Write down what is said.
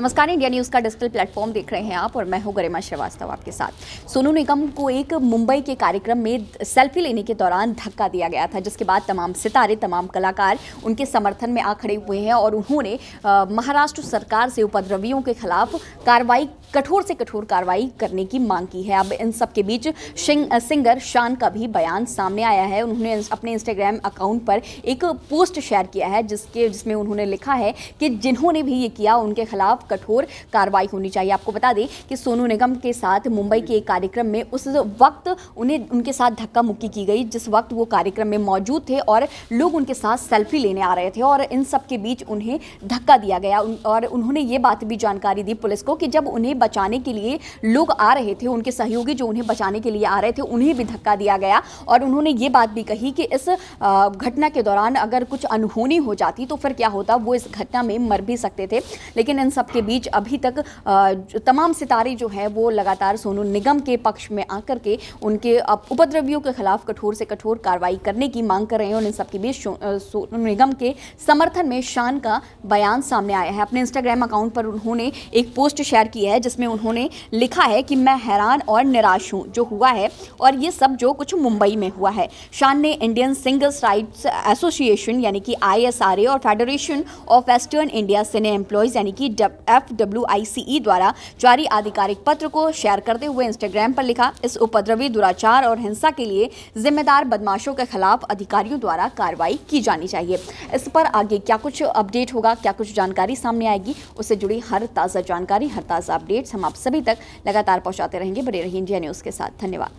नमस्कार India news का digital platform देख रहे हैं आप और मैं हूं गरिमा श्रीवास्तव आपके साथ सोनू निगम को एक मुंबई के कार्यक्रम में सेल्फी लेने के दौरान धक्का दिया गया था जिसके बाद तमाम सितारे तमाम कलाकार उनके समर्थन में आ खड़े हुए हैं और उन्होंने महाराष्ट्र सरकार से उपद्रवियों के खिलाफ कार्रवाई कठोर से कठोर कार्रवाई करने की मांग की है अब इन सबके बीच सिंगर शान का भी बयान सामने आया है उन्होंने अपने इंस्टाग्राम अकाउंट पर एक पोस्ट शेयर किया है जिसके जिसमें उन्होंने लिखा है कि जिन्होंने भी ये किया उनके खिलाफ कठोर कार्रवाई होनी चाहिए आपको बता दें कि सोनू निगम के साथ मुंबई के एक कार्यक्रम में उस वक्त उन्हें उनके साथ धक्का मुक्की की गई जिस वक्त वो कार्यक्रम में मौजूद थे और लोग उनके साथ सेल्फी लेने आ रहे थे और इन सब के बीच उन्हें धक्का दिया गया और उन्होंने ये बात भी जानकारी दी पुलिस को कि जब उन्हें बचाने के लिए लोग आ रहे थे उनके सहयोगी जो उन्हें बचाने के लिए आ रहे थे उन्हें भी धक्का दिया गया और उन्होंने ये बात भी कही कि इस घटना के दौरान अगर कुछ अनहोनी हो जाती तो फिर क्या होता वो इस घटना में मर भी सकते थे लेकिन इन सब के के बीच अभी तक तमाम सितारे जो हैं वो लगातार सोनू निगम के पक्ष में आकर के उनके उपद्रवियों के खिलाफ कठोर से कठोर कार्रवाई करने की मांग कर रहे हैं और इन सबके बीच सोनू निगम के समर्थन में शान का बयान सामने आया है अपने इंस्टाग्राम अकाउंट पर उन्होंने एक पोस्ट शेयर की है जिसमें उन्होंने लिखा है कि मैं हैरान और निराश हूँ जो हुआ है और ये सब जो कुछ मुंबई में हुआ है शान ने इंडियन सिंगल्स राइट्स एसोसिएशन यानी कि आई और federation of western India cine employees यानी कि एफ डब्ल्यू आई द्वारा जारी आधिकारिक पत्र को शेयर करते हुए इंस्टाग्राम पर लिखा इस उपद्रवी दुराचार और हिंसा के लिए जिम्मेदार बदमाशों के खिलाफ अधिकारियों द्वारा कार्रवाई की जानी चाहिए इस पर आगे क्या कुछ अपडेट होगा क्या कुछ जानकारी सामने आएगी उससे जुड़ी हर ताज़ा जानकारी हर ताज़ा अपडेट्स हम आप सभी तक लगातार पहुँचाते रहेंगे बने रहिए इंडिया न्यूज़ के साथ धन्यवाद